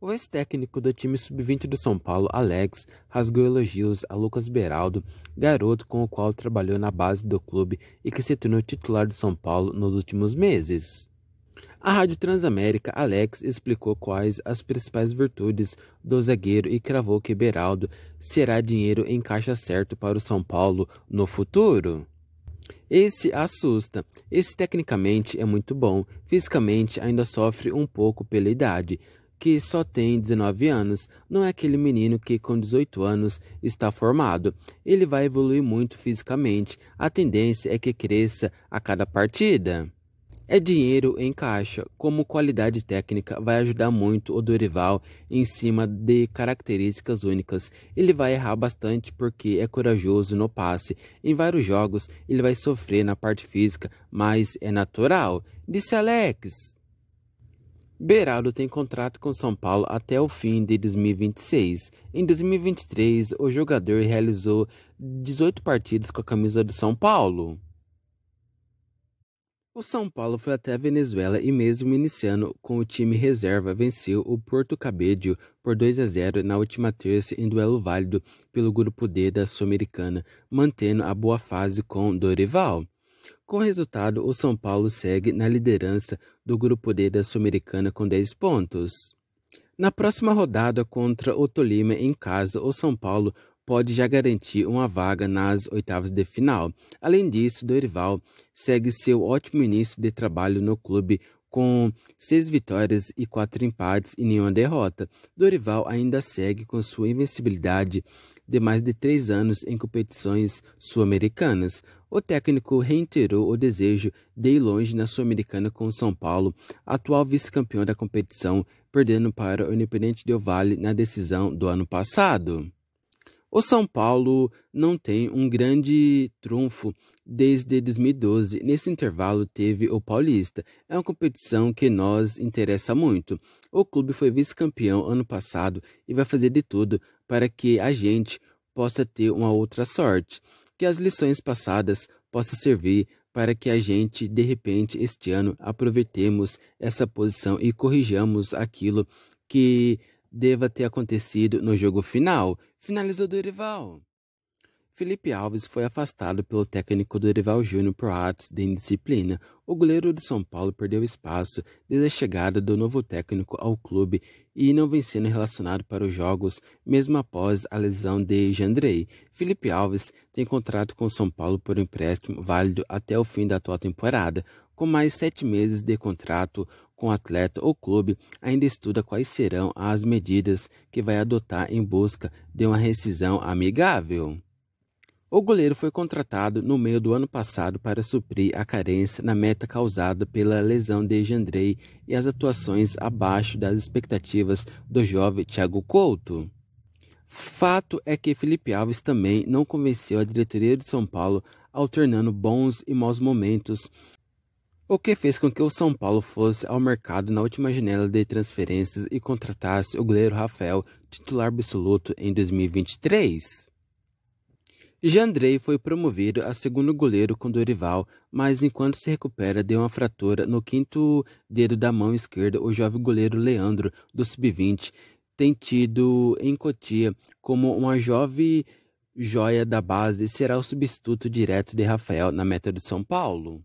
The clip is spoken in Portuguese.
O ex-técnico do time sub-20 do São Paulo, Alex, rasgou elogios a Lucas Beraldo, garoto com o qual trabalhou na base do clube e que se tornou titular do São Paulo nos últimos meses. A Rádio Transamérica Alex explicou quais as principais virtudes do zagueiro e cravou que Beraldo será dinheiro em caixa certo para o São Paulo no futuro. Esse assusta. Esse tecnicamente é muito bom, fisicamente ainda sofre um pouco pela idade, que só tem 19 anos, não é aquele menino que com 18 anos está formado. Ele vai evoluir muito fisicamente. A tendência é que cresça a cada partida. É dinheiro em caixa. Como qualidade técnica, vai ajudar muito o Dorival em cima de características únicas. Ele vai errar bastante porque é corajoso no passe. Em vários jogos, ele vai sofrer na parte física, mas é natural, disse Alex. Beraldo tem contrato com São Paulo até o fim de 2026. Em 2023, o jogador realizou 18 partidas com a camisa do São Paulo. O São Paulo foi até a Venezuela e, mesmo iniciando com o time reserva, venceu o Porto Cabedio por 2 a 0 na última terça em duelo válido pelo Grupo D da Sul-Americana, mantendo a boa fase com Dorival. Com resultado, o São Paulo segue na liderança do Grupo D da Sul-Americana com 10 pontos. Na próxima rodada contra o Tolima em casa, o São Paulo pode já garantir uma vaga nas oitavas de final. Além disso, Dorival segue seu ótimo início de trabalho no clube com seis vitórias e quatro empates e nenhuma derrota. Dorival ainda segue com sua invencibilidade de mais de três anos em competições sul-americanas. O técnico reiterou o desejo de ir longe na Sul-Americana com São Paulo, atual vice-campeão da competição, perdendo para o Independente Del Valle na decisão do ano passado. O São Paulo não tem um grande trunfo desde 2012. Nesse intervalo teve o Paulista. É uma competição que nos interessa muito. O clube foi vice-campeão ano passado e vai fazer de tudo para que a gente possa ter uma outra sorte, que as lições passadas possam servir para que a gente, de repente, este ano aproveitemos essa posição e corrijamos aquilo que deva ter acontecido no jogo final, finalizou Dorival. Felipe Alves foi afastado pelo técnico Dorival Júnior por atos de indisciplina. O goleiro de São Paulo perdeu espaço desde a chegada do novo técnico ao clube e não vem sendo relacionado para os jogos, mesmo após a lesão de Jandrei. Felipe Alves tem contrato com São Paulo por empréstimo válido até o fim da atual temporada. Com mais sete meses de contrato, com o atleta ou clube, ainda estuda quais serão as medidas que vai adotar em busca de uma rescisão amigável. O goleiro foi contratado no meio do ano passado para suprir a carência na meta causada pela lesão de Jandrei e as atuações abaixo das expectativas do jovem Thiago Couto. Fato é que Felipe Alves também não convenceu a diretoria de São Paulo, alternando bons e maus momentos o que fez com que o São Paulo fosse ao mercado na última janela de transferências e contratasse o goleiro Rafael, titular absoluto, em 2023. Jandrei foi promovido a segundo goleiro com Dorival, mas enquanto se recupera de uma fratura no quinto dedo da mão esquerda, o jovem goleiro Leandro, do Sub-20, tem tido em Cotia como uma jovem joia da base, será o substituto direto de Rafael na meta de São Paulo.